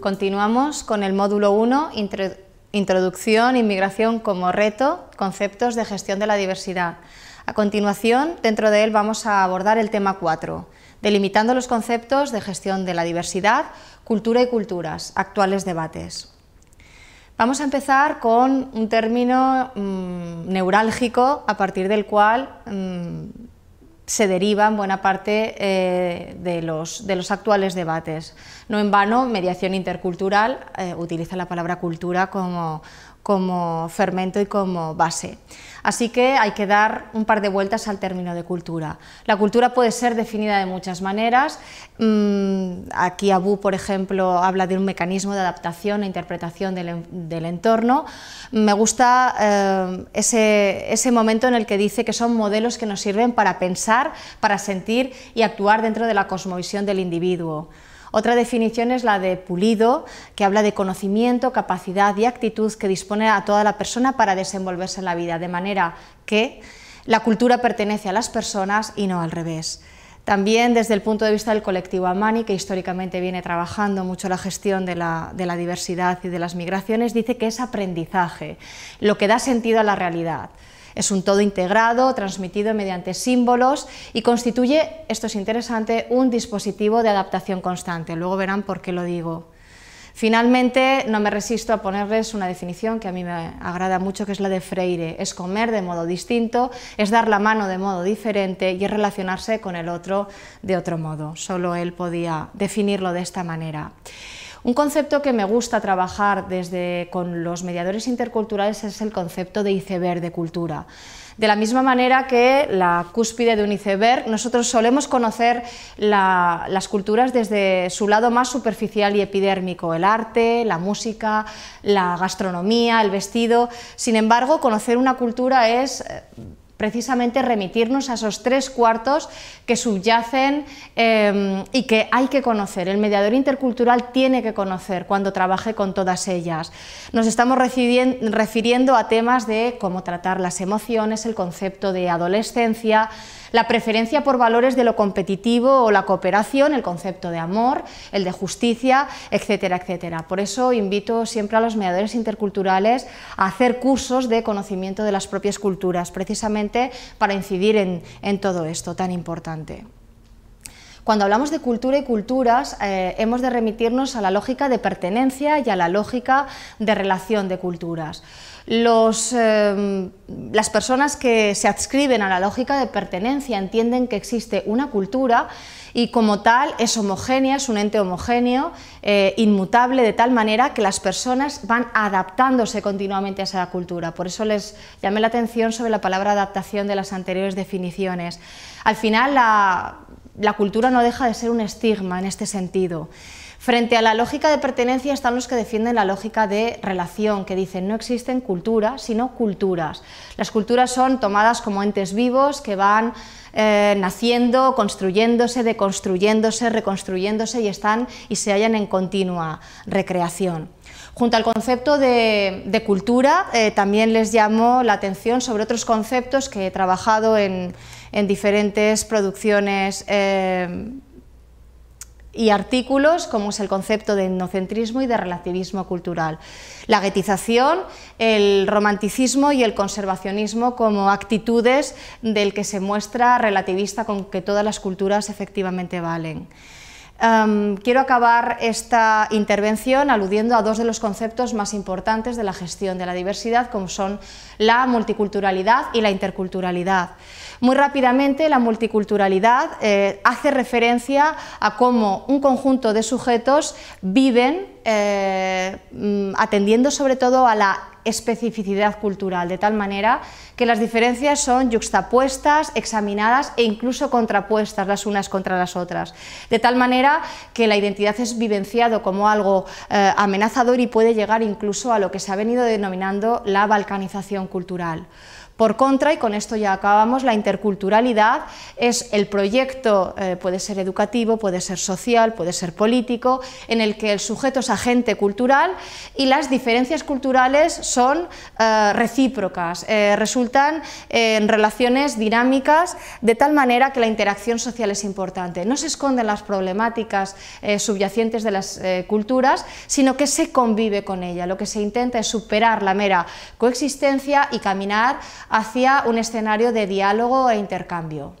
Continuamos con el módulo 1, Introducción, Inmigración como reto, conceptos de gestión de la diversidad. A continuación, dentro de él vamos a abordar el tema 4, delimitando los conceptos de gestión de la diversidad, cultura y culturas, actuales debates. Vamos a empezar con un término mm, neurálgico a partir del cual mm, se se derivan buena parte eh, de, los, actuales debates. No en vano, mediación intercultural eh, utiliza la palabra cultura como como fermento y como base. Así que hay que dar un par de vueltas al término de cultura. La cultura puede ser definida de muchas maneras. Mm, aquí Abu, por ejemplo, habla de un mecanismo de adaptación e interpretación del, entorno. Me gusta eh, ese momento en el que dice que son modelos que nos sirven para pensar, para sentir y actuar dentro de la cosmovisión del individuo. Otra definición es la de pulido, que habla de conocimiento, capacidad y actitud que dispone a toda la persona para desenvolverse en la vida, de manera que la cultura pertenece a las personas y no al revés. También desde el punto de vista del colectivo Amani, que históricamente viene trabajando mucho la gestión de la, diversidad y de las migraciones, dice que es aprendizaje, lo que da sentido a la realidad. Es un todo integrado, transmitido mediante símbolos y constituye, esto es interesante, un dispositivo de adaptación constante. Luego verán por qué lo digo. Finalmente, no me resisto a ponerles una definición que a mí me agrada mucho, que es la de Freire. Es comer de modo distinto, es dar la mano de modo diferente y es relacionarse con el otro de otro modo. Solo él podía definirlo de esta manera. Un concepto que me gusta trabajar desde con los mediadores interculturales es el concepto de iceberg de cultura. De la misma manera que la cúspide de un iceberg, nosotros solemos conocer las culturas desde su lado más superficial y epidérmico, el arte, la música, la gastronomía, el vestido. Sin embargo, conocer una cultura es eh, precisamente remitirnos a esos tres cuartos que subyacen em, y que hay que conocer. El mediador intercultural tiene que conocer cuando trabaje con todas ellas. Nos estamos refiriendo a temas de cómo tratar las emociones, el concepto de adolescencia, la preferencia por valores de lo competitivo o la cooperación, el concepto de amor, el de justicia, etcétera, etcétera. Por eso invito siempre a los mediadores interculturales a hacer cursos de conocimiento de las propias culturas, precisamente para incidir en todo esto tan importante. Cuando hablamos de cultura y culturas, eh, hemos de remitirnos a la lógica de pertenencia y a la lógica de relación de culturas. Los, eh, las personas que se adscriben a la lógica de pertenencia entienden que existe una cultura y como tal es homogénea, es un ente homogéneo, eh, inmutable, de tal manera que las personas van adaptándose continuamente a esa cultura. Por eso les llamé la atención sobre la palabra adaptación de las anteriores definiciones. Al final, la, la cultura no deja de ser un estigma en este sentido. Frente a la lógica de pertenencia están los que defienden la lógica de relación, que dicen no existen culturas, sino culturas. Las culturas son tomadas como entes vivos que van eh, naciendo, construyéndose, deconstruyéndose, reconstruyéndose y están y se hallan en continua recreación. Junto al concepto de, cultura, eh, también les llamó la atención sobre otros conceptos que he trabajado en, diferentes producciones eh, y artículos, como es el concepto de etnocentrismo y de relativismo cultural, la guetización, el romanticismo y el conservacionismo como actitudes del que se muestra relativista con que todas las culturas efectivamente valen quiero acabar esta intervención aludiendo a dos de los conceptos más importantes de la gestión de la diversidad, como son la multiculturalidad y la interculturalidad. Muy rápidamente, la multiculturalidad eh, hace referencia a cómo un conjunto de sujetos viven eh, mm, atendiendo sobre todo a la especificidad cultural, de tal manera que las diferencias son yuxtapuestas, examinadas e incluso contrapuestas las unas contra las otras, de tal manera que la identidad es vivenciado como algo eh, amenazador y puede llegar incluso a lo que se ha venido denominando la balcanización cultural. Por contra, y con esto ya acabamos, la interculturalidad es el proyecto, eh, puede ser educativo, puede ser social, puede ser político, en el que el sujeto se gente cultural y las diferencias culturales son eh, recíprocas, eh, resultan en relaciones dinámicas de tal manera que la interacción social es importante. No se esconden las problemáticas eh, subyacentes de las culturas, sino que se convive con ella. Lo que se intenta es superar la mera coexistencia y caminar hacia un escenario de diálogo e intercambio.